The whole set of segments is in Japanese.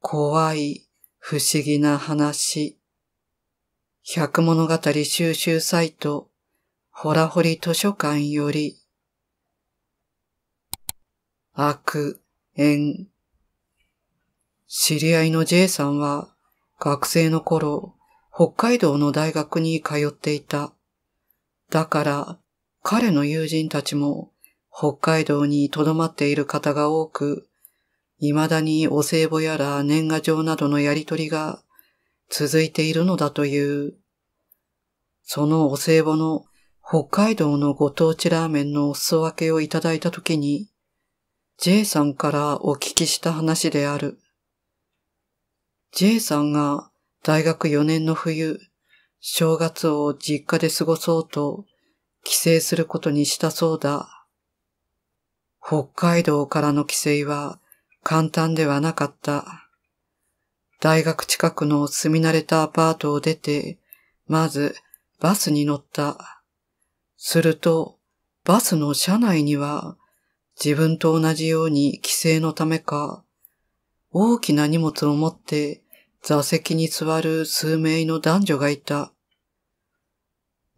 怖い、不思議な話。百物語収集サイト、ほらほり図書館より。悪縁。知り合いの J さんは、学生の頃、北海道の大学に通っていた。だから、彼の友人たちも、北海道に留まっている方が多く、未だにお歳暮やら年賀状などのやりとりが続いているのだという。そのお歳暮の北海道のご当地ラーメンのお裾分けをいただいたときに、J さんからお聞きした話である。J さんが大学4年の冬、正月を実家で過ごそうと帰省することにしたそうだ。北海道からの帰省は簡単ではなかった。大学近くの住み慣れたアパートを出て、まずバスに乗った。すると、バスの車内には、自分と同じように帰省のためか、大きな荷物を持って座席に座る数名の男女がいた。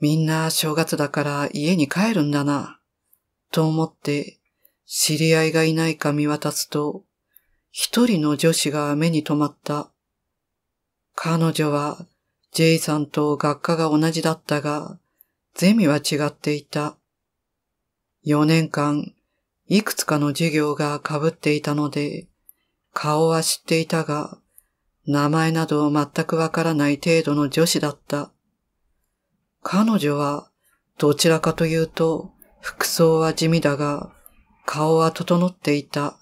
みんな正月だから家に帰るんだな、と思って知り合いがいないか見渡すと、一人の女子が目に留まった。彼女は J さんと学科が同じだったが、ゼミは違っていた。4年間、いくつかの授業が被っていたので、顔は知っていたが、名前など全くわからない程度の女子だった。彼女は、どちらかというと、服装は地味だが、顔は整っていた。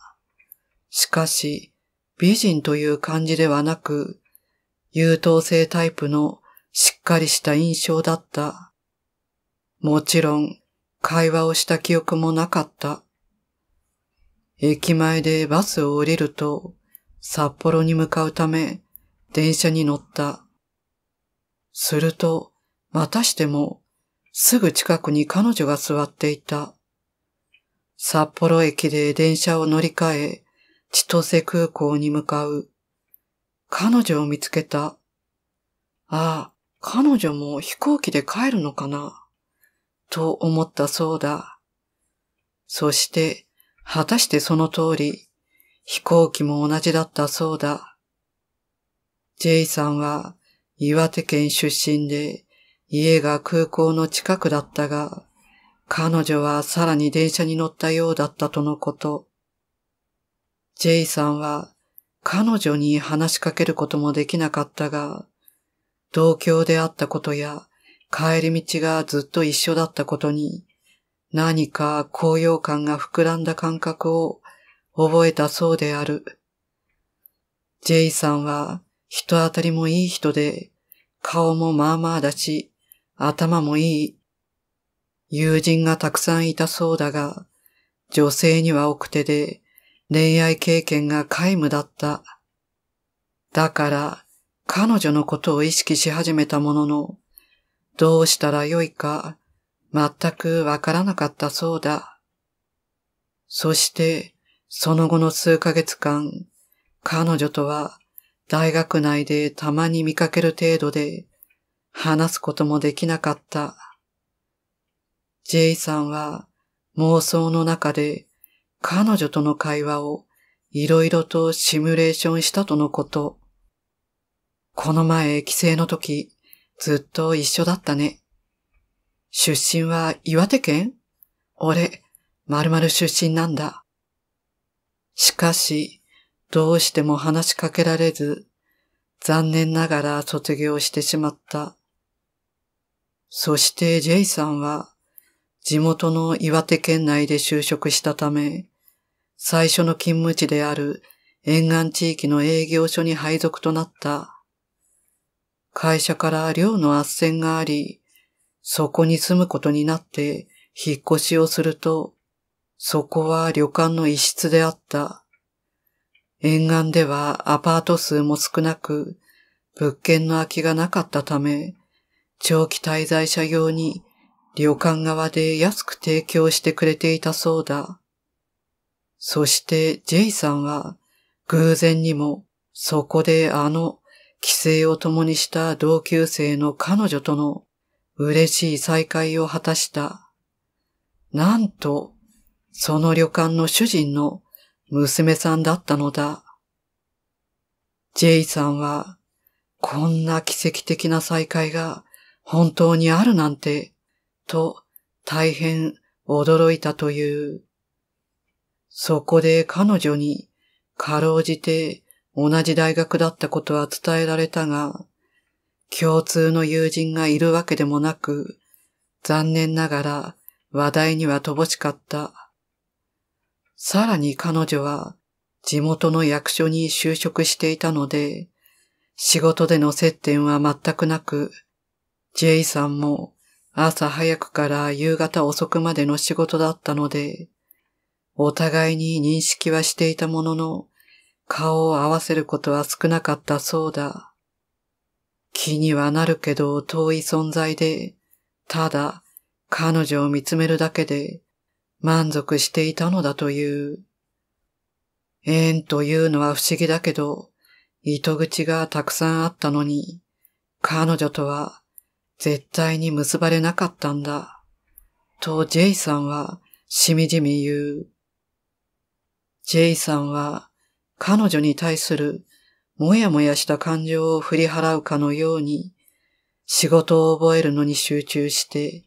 しかし、美人という感じではなく、優等生タイプのしっかりした印象だった。もちろん、会話をした記憶もなかった。駅前でバスを降りると、札幌に向かうため、電車に乗った。すると、またしても、すぐ近くに彼女が座っていた。札幌駅で電車を乗り換え、千歳空港に向かう。彼女を見つけた。ああ、彼女も飛行機で帰るのかなと思ったそうだ。そして、果たしてその通り、飛行機も同じだったそうだ。J さんは岩手県出身で、家が空港の近くだったが、彼女はさらに電車に乗ったようだったとのこと。J さんは彼女に話しかけることもできなかったが、同郷であったことや帰り道がずっと一緒だったことに何か高揚感が膨らんだ感覚を覚えたそうである。J さんは人当たりもいい人で顔もまあまあだし頭もいい。友人がたくさんいたそうだが女性には奥手で恋愛経験が皆無だった。だから、彼女のことを意識し始めたものの、どうしたらよいか全くわからなかったそうだ。そして、その後の数ヶ月間、彼女とは大学内でたまに見かける程度で、話すこともできなかった。J さんは妄想の中で彼女との会話をいろいろとシミュレーションしたとのこと。この前帰省の時、ずっと一緒だったね。出身は岩手県俺、まる出身なんだ。しかし、どうしても話しかけられず、残念ながら卒業してしまった。そして J さんは、地元の岩手県内で就職したため、最初の勤務地である沿岸地域の営業所に配属となった。会社から寮の斡旋があり、そこに住むことになって引っ越しをすると、そこは旅館の一室であった。沿岸ではアパート数も少なく、物件の空きがなかったため、長期滞在者用に旅館側で安く提供してくれていたそうだ。そしてジェイさんは偶然にもそこであの帰省を共にした同級生の彼女との嬉しい再会を果たした。なんと、その旅館の主人の娘さんだったのだ。ジェイさんは、こんな奇跡的な再会が本当にあるなんて、と大変驚いたという。そこで彼女に、かろうじて同じ大学だったことは伝えられたが、共通の友人がいるわけでもなく、残念ながら話題には乏しかった。さらに彼女は地元の役所に就職していたので、仕事での接点は全くなく、J さんも朝早くから夕方遅くまでの仕事だったので、お互いに認識はしていたものの、顔を合わせることは少なかったそうだ。気にはなるけど遠い存在で、ただ彼女を見つめるだけで満足していたのだという。縁というのは不思議だけど、糸口がたくさんあったのに、彼女とは絶対に結ばれなかったんだ。とジェイさんはしみじみ言う。J さんは彼女に対するもやもやした感情を振り払うかのように仕事を覚えるのに集中して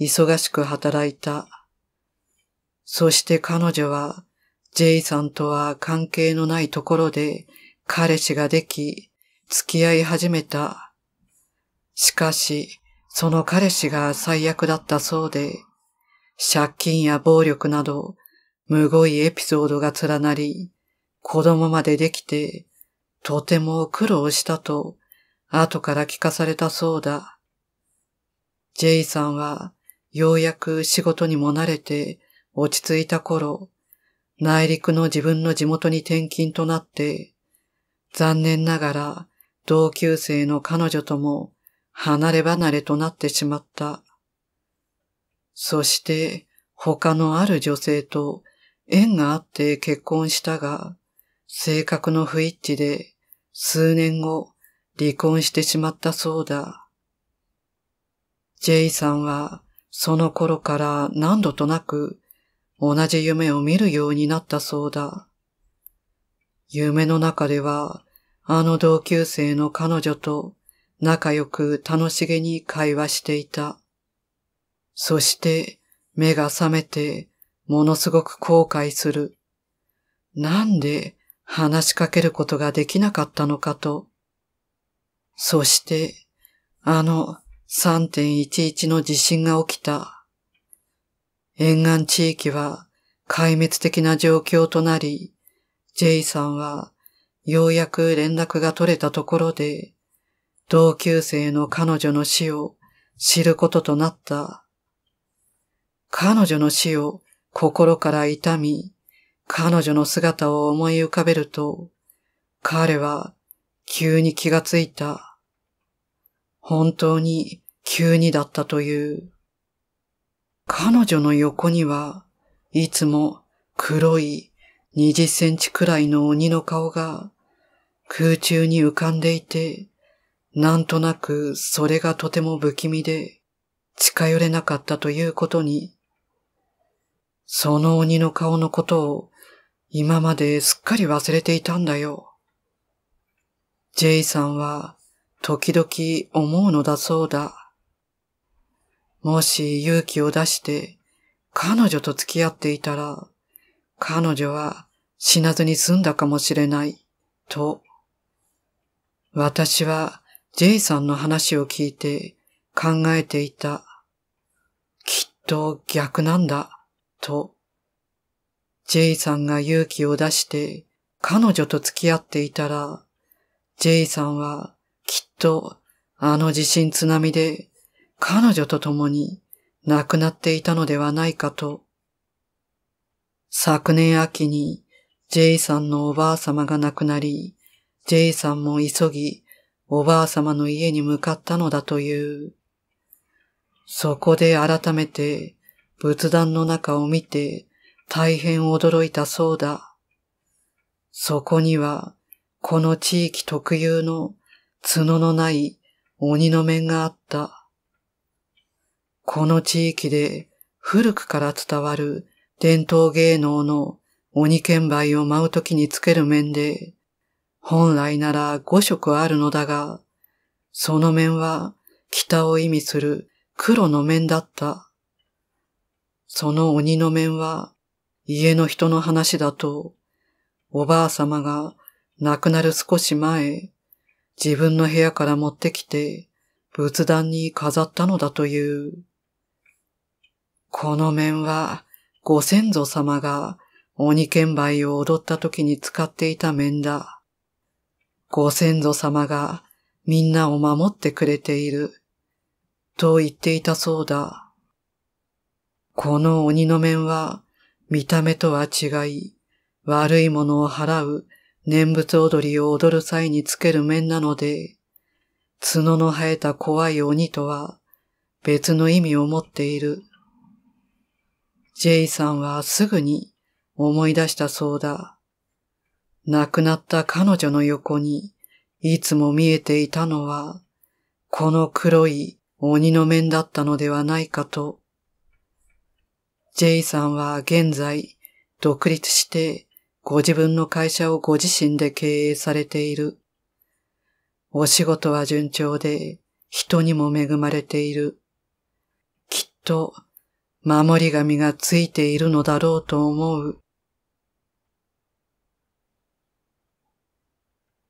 忙しく働いた。そして彼女は J さんとは関係のないところで彼氏ができ付き合い始めた。しかしその彼氏が最悪だったそうで借金や暴力などむごいエピソードが連なり、子供までできて、とても苦労したと、後から聞かされたそうだ。ジェイさんは、ようやく仕事にも慣れて、落ち着いた頃、内陸の自分の地元に転勤となって、残念ながら同級生の彼女とも離れ離れとなってしまった。そして他のある女性と縁があって結婚したが、性格の不一致で数年後離婚してしまったそうだ。J さんはその頃から何度となく同じ夢を見るようになったそうだ。夢の中ではあの同級生の彼女と仲良く楽しげに会話していた。そして目が覚めてものすごく後悔する。なんで話しかけることができなかったのかと。そして、あの3.11の地震が起きた。沿岸地域は壊滅的な状況となり、J さんはようやく連絡が取れたところで、同級生の彼女の死を知ることとなった。彼女の死を心から痛み、彼女の姿を思い浮かべると、彼は急に気がついた。本当に急にだったという。彼女の横には、いつも黒い20センチくらいの鬼の顔が空中に浮かんでいて、なんとなくそれがとても不気味で近寄れなかったということにその鬼の顔のことを今まですっかり忘れていたんだよ。ジェイさんは時々思うのだそうだ。もし勇気を出して彼女と付き合っていたら、彼女は死なずに済んだかもしれない、と。私はジェイさんの話を聞いて考えていた。きっと逆なんだ。と、ジェイさんが勇気を出して彼女と付き合っていたら、ジェイさんはきっとあの地震津波で彼女と共に亡くなっていたのではないかと。昨年秋にジェイさんのおばあ様が亡くなり、ジェイさんも急ぎおばあ様の家に向かったのだという。そこで改めて仏壇の中を見て大変驚いたそうだ。そこには、この地域特有の角のない鬼の面があった。この地域で古くから伝わる伝統芸能の鬼剣梅を舞うときにつける面で、本来なら5色あるのだが、その面は北を意味する黒の面だった。その鬼の面は、家の人の話だと、おばあ様が亡くなる少し前、自分の部屋から持ってきて、仏壇に飾ったのだという。この面は、ご先祖様が鬼剣梅を踊った時に使っていた面だ。ご先祖様がみんなを守ってくれている。と言っていたそうだ。この鬼の面は、見た目とは違い、悪いものを払う念仏踊りを踊る際につける面なので、角の生えた怖い鬼とは別の意味を持っている。ジェイさんはすぐに思い出したそうだ。亡くなった彼女の横にいつも見えていたのは、この黒い鬼の面だったのではないかと J さんは現在、独立して、ご自分の会社をご自身で経営されている。お仕事は順調で、人にも恵まれている。きっと、守り神がついているのだろうと思う。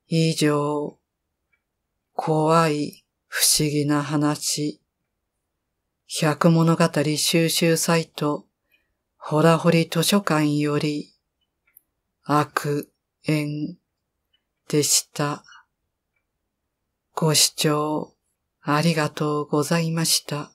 以上、怖い不思議な話、百物語収集サイトほらほり図書館より、悪縁でした。ご視聴ありがとうございました。